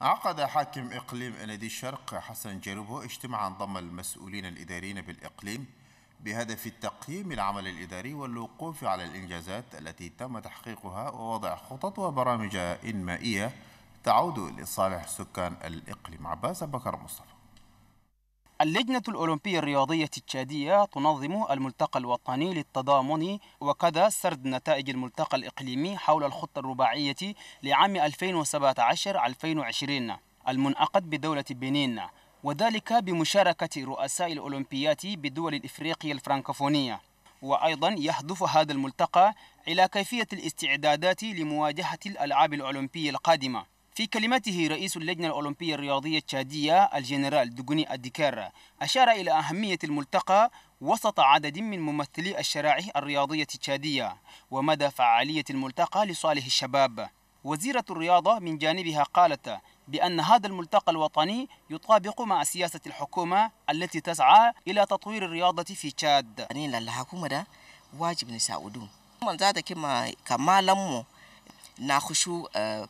عقد حاكم إقليم نادي الشرق حسن جربو اجتماعا ضم المسؤولين الإداريين بالإقليم بهدف تقييم العمل الإداري والوقوف على الإنجازات التي تم تحقيقها ووضع خطط وبرامج إنمائية تعود لصالح سكان الإقليم عباس بكر مصطفى اللجنة الأولمبية الرياضية التشادية تنظم الملتقى الوطني للتضامن وكذا سرد نتائج الملتقى الإقليمي حول الخطة الرباعية لعام 2017-2020 المنعقد بدولة بنين وذلك بمشاركة رؤساء الأولمبيات بدول الإفريقية الفرنكفونية وأيضا يهدف هذا الملتقى إلى كيفية الاستعدادات لمواجهة الألعاب الأولمبية القادمة في كلمته رئيس اللجنة الأولمبية الرياضية التشادية الجنرال دوغني أديكار أشار إلى أهمية الملتقى وسط عدد من ممثلي الشرائح الرياضية التشادية ومدى فعالية الملتقى لصالح الشباب وزيرة الرياضة من جانبها قالت بأن هذا الملتقى الوطني يطابق مع سياسة الحكومة التي تسعى إلى تطوير الرياضة في تشاد. الحكومة واجب نساعدهم. من كما لمو ناخشوا آه،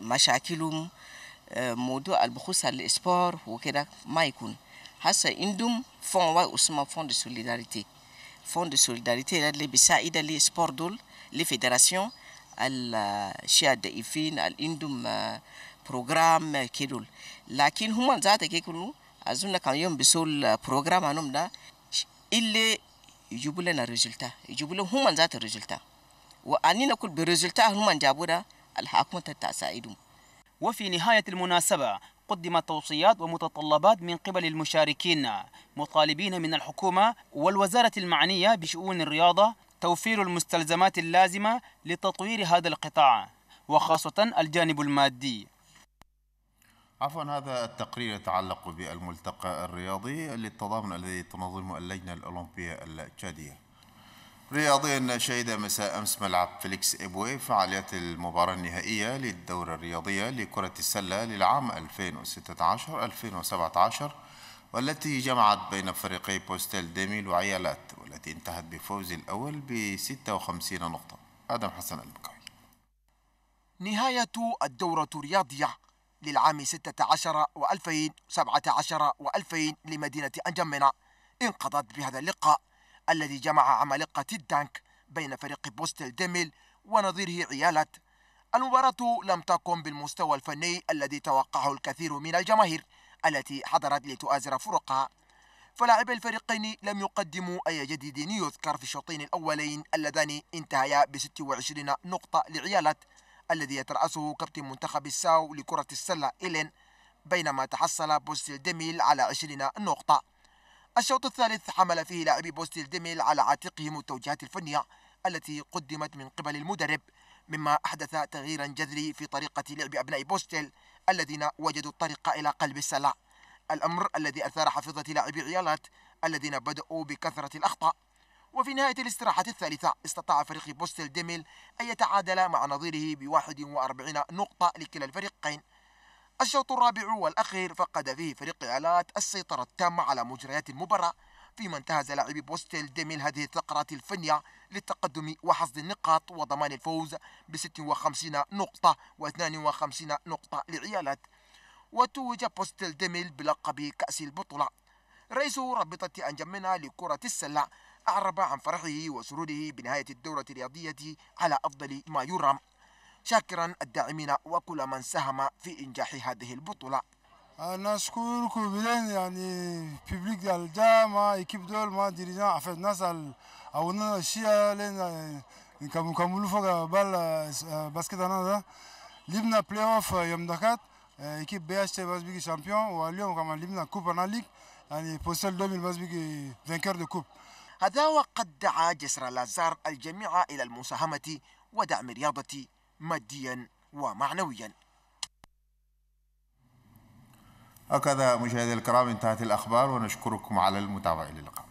مشاكلهم آه، موضوع البحوث على الاسبور وكذا ما يكون هسه عندهم فون واي اسمه فون دو سوليداريتي فون دو سوليداريتي اللي بيساعد لي سبور دول لي فيدراسيون الشيا الضعيفين عندهم آه، بروجرام كدول لكن هما ذات كيكونوا اظن كان يوم بسول آه، بروجرام عنهم دا اللي يجيبوا لنا ريزلتا يجيبوا لهم هما ذات الريزلتا وانينا كل بريزلتا هم جابوا ده الحاكمة التأسائد وفي نهاية المناسبة قدمت توصيات ومتطلبات من قبل المشاركين مطالبين من الحكومة والوزارة المعنية بشؤون الرياضة توفير المستلزمات اللازمة لتطوير هذا القطاع وخاصة الجانب المادي عفوا هذا التقرير يتعلق بالملتقى الرياضي للتضامن الذي تنظمه اللجنة الأولمبية التشادية رياضيا شهد مساء أمس ملعب فيليكس ايبوي فعاليات المباراة النهائية للدورة الرياضية لكرة السلة للعام 2016-2017 والتي جمعت بين فريقي بوستيل ديميل وعيالات والتي انتهت بفوز الأول ب 56 نقطة آدم حسن البكاوي نهاية الدورة الرياضية للعام 16 و2017 و2000 لمدينة أنجمنا انقضت بهذا اللقاء الذي جمع عمالقة الدانك بين فريق بوستل ديميل ونظيره عيالات المباراة لم تقم بالمستوى الفني الذي توقعه الكثير من الجماهير التي حضرت لتؤازر فرقها فلاعب الفريقين لم يقدموا أي جديد يذكر في الشوطين الأولين اللذان انتهيا ب 26 نقطة لعيالات الذي يترأسه كابتن منتخب الساو لكرة السلة إيلين بينما تحصل بوستل ديميل على 20 نقطة الشوط الثالث حمل فيه لاعبي بوستيل ديميل على عاتقهم التوجيهات الفنية التي قدمت من قبل المدرب مما أحدث تغييرا جذري في طريقة لعب أبناء بوستيل الذين وجدوا الطريق إلى قلب السلع الأمر الذي أثار حفيظة لاعبي عيالات الذين بدأوا بكثرة الأخطاء وفي نهاية الاستراحة الثالثة استطاع فريق بوستل ديميل أن يتعادل مع نظيره ب 41 نقطة لكلا الفريقين الشوط الرابع والأخير فقد فيه فريق آلات السيطرة التامة على مجريات المباراة فيما انتهز لاعبي بوستيل ديميل هذه الثقرات الفنية للتقدم وحصد النقاط وضمان الفوز ب 56 نقطة و 52 نقطة لعيالات وتوج بوستيل ديميل بلقب كأس البطولة رئيس رابطة أنجمنا لكرة السلة أعرب عن فرحه وسروره بنهاية الدورة الرياضية على أفضل ما يرام شاكرا الداعمين وكل من ساهم في إنجاح هذه البطولة انا اشكر بلين يعني بيبليك يعني ديال الجامعة ايكيب دول ما ديريجان عفت ناس أو ناس الشيا لين نكملوا فوق بال باسكت أنا لبنا بلاي أوف يوم دكات ايكيب بي إش تي باسبيك شامبيون واليوم كمان لبنا كوب أنا ليك يعني بوسل 2000 باسبيك فانكر دو كوب هذا وقد دعا جسر لازار الجميع إلى المساهمة ودعم رياضة ماديا ومعنويا هكذا مشاهدي الكرام انتهت الأخبار ونشكركم على المتابعة للقاء